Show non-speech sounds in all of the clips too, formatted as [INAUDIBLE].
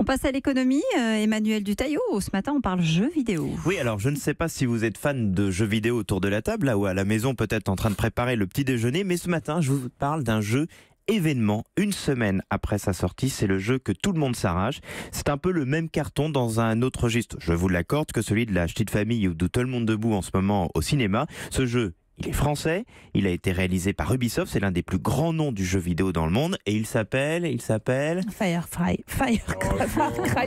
On passe à l'économie. Euh, Emmanuel Dutaillot, ce matin, on parle jeux vidéo. Oui, alors je ne sais pas si vous êtes fan de jeux vidéo autour de la table, là ou à la maison, peut-être en train de préparer le petit déjeuner, mais ce matin, je vous parle d'un jeu événement une semaine après sa sortie. C'est le jeu que tout le monde s'arrache. C'est un peu le même carton dans un autre registre, je vous l'accorde, que celui de la petite famille ou de tout le monde debout en ce moment au cinéma. Ce jeu, il est français, il a été réalisé par Ubisoft, c'est l'un des plus grands noms du jeu vidéo dans le monde et il s'appelle, il s'appelle Firefly, 5. Ah,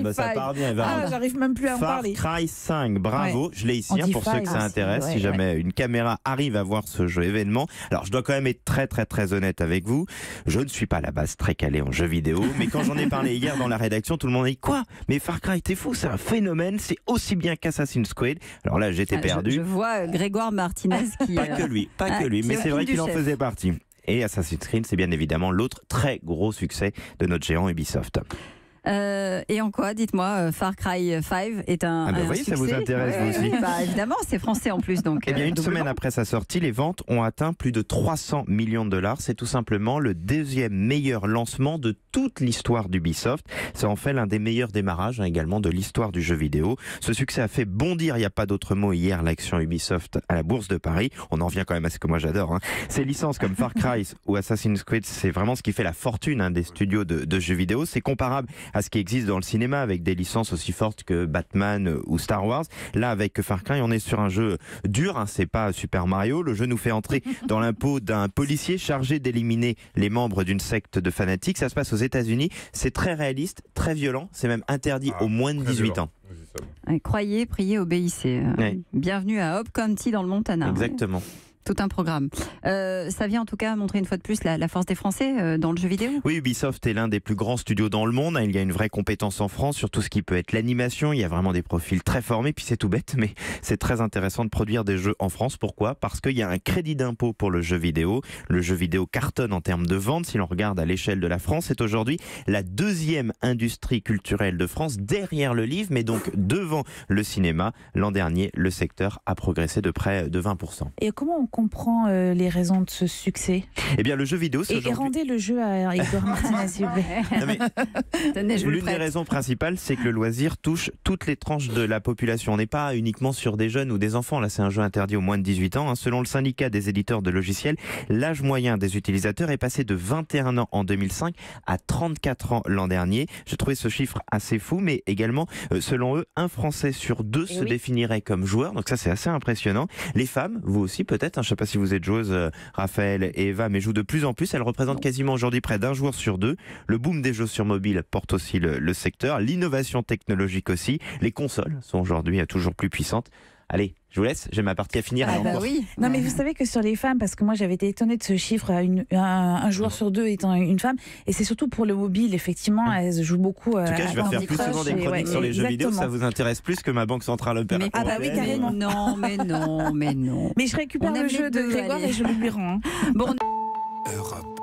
bah, ah, j'arrive même plus à en Far parler. Cry 5, bravo, je l'ai ici hein, pour ceux que ça intéresse, si jamais une caméra arrive à voir ce jeu événement. Alors je dois quand même être très très très honnête avec vous, je ne suis pas à la base très calé en jeu vidéo, mais quand j'en ai parlé [LAUGHS] hier dans la rédaction, tout le monde a dit quoi Mais Far Cry, t'es fou, c'est un phénomène, c'est aussi bien qu'Assassin's Creed. Alors là, j'étais ah, perdu. Je, vois euh, Grégoire Martinez qui [LAUGHS] euh, lui, pas que lui, mais c'est vrai qu'il en faisait partie. Et Assassin's Creed, c'est bien évidemment l'autre très gros succès de notre géant Ubisoft. Euh, et en quoi, dites-moi, euh, Far Cry 5 euh, est un. Ah bah ça vous intéresse vous aussi. [LAUGHS] Bah, évidemment, c'est français en plus. Donc, eh bien, euh, une semaine après sa sortie, les ventes ont atteint plus de 300 millions de dollars. C'est tout simplement le deuxième meilleur lancement de toute l'histoire d'Ubisoft. C'est en fait l'un des meilleurs démarrages hein, également de l'histoire du jeu vidéo. Ce succès a fait bondir, il n'y a pas d'autre mot, hier l'action Ubisoft à la Bourse de Paris. On en vient quand même à ce que moi j'adore. Hein. Ces licences comme Far Cry ou Assassin's Creed, c'est vraiment ce qui fait la fortune hein, des studios de, de jeux vidéo. C'est comparable à ce qui existe dans le cinéma avec des licences aussi fortes que Batman ou Star Wars. Là, avec Far Cry, on est sur un jeu dur, hein, c'est pas Super Mario. Le jeu nous fait entrer [LAUGHS] dans l'impôt d'un policier chargé d'éliminer les membres d'une secte de fanatiques. Ça se passe aux États-Unis. C'est très réaliste, très violent. C'est même interdit ah, aux moins de 18 ans. Croyez, priez, obéissez. Euh, bienvenue à Hop County dans le Montana. Exactement. Tout un programme. Euh, ça vient en tout cas montrer une fois de plus la, force des Français euh, dans le jeu vidéo. Oui, Ubisoft est l'un des plus grands studios dans le monde. Hein. Il y a une vraie compétence en France sur tout ce qui peut être l'animation. Il y a vraiment des profils très formés. Puis c'est tout bête, [LAUGHS] mais c'est très intéressant de produire des jeux en France. Pourquoi Parce qu'il y a un crédit d'impôt pour le jeu vidéo. Le jeu vidéo cartonne en termes de vente. Si l'on regarde à l'échelle de la France, c'est aujourd'hui la deuxième industrie culturelle de France derrière le livre, mais donc devant le cinéma. L'an dernier, le secteur a progressé de près de 20%. Et comment on comprend euh, les raisons de ce succès Eh bien, le jeu vidéo, c'est et, rendez le jeu à Igor [LAUGHS] Martinez, s'il vous [LAUGHS] L'une des raisons principales, c'est que le loisir touche toutes les tranches de la population. On n'est pas uniquement sur des jeunes ou des enfants. Là, c'est un jeu interdit aux moins de 18 ans. Hein. Selon le syndicat des éditeurs de logiciels, l'âge moyen des utilisateurs est passé de 21 ans en 2005 à 34 ans l'an dernier. Je trouvais ce chiffre assez fou, mais également, euh, selon eux, un Français sur deux eh se définirait comme joueur. Donc ça, c'est assez impressionnant. Les femmes, vous aussi peut-être, je ne sais pas si vous êtes joueuse, euh, Raphaël et Eva, mais jouent de plus en plus. Elle représente quasiment aujourd'hui près d'un joueur sur deux. Le boom des jeux sur mobile porte aussi le, le secteur, l'innovation technologique aussi. Les consoles sont aujourd'hui euh, toujours plus puissantes. Allez, je vous laisse, j'ai ma partie à finir. Ah bah oui. Non mais vous savez que sur les femmes, parce que moi j'avais été étonnée de ce chiffre, euh, un, joueur sur deux étant une femme, et c'est surtout pour le mobile, effectivement, ah. elles jouent beaucoup. Euh, en tout cas, je vais faire plus souvent des chroniques sur les jeux vidéo, ça vous intéresse plus que ma banque centrale opéra. ah bah oui, carrément. Non, mais non, mais non. [LAUGHS] Mais je récupère le jeu de Grégoire et je le lui rends. Bon, Europe.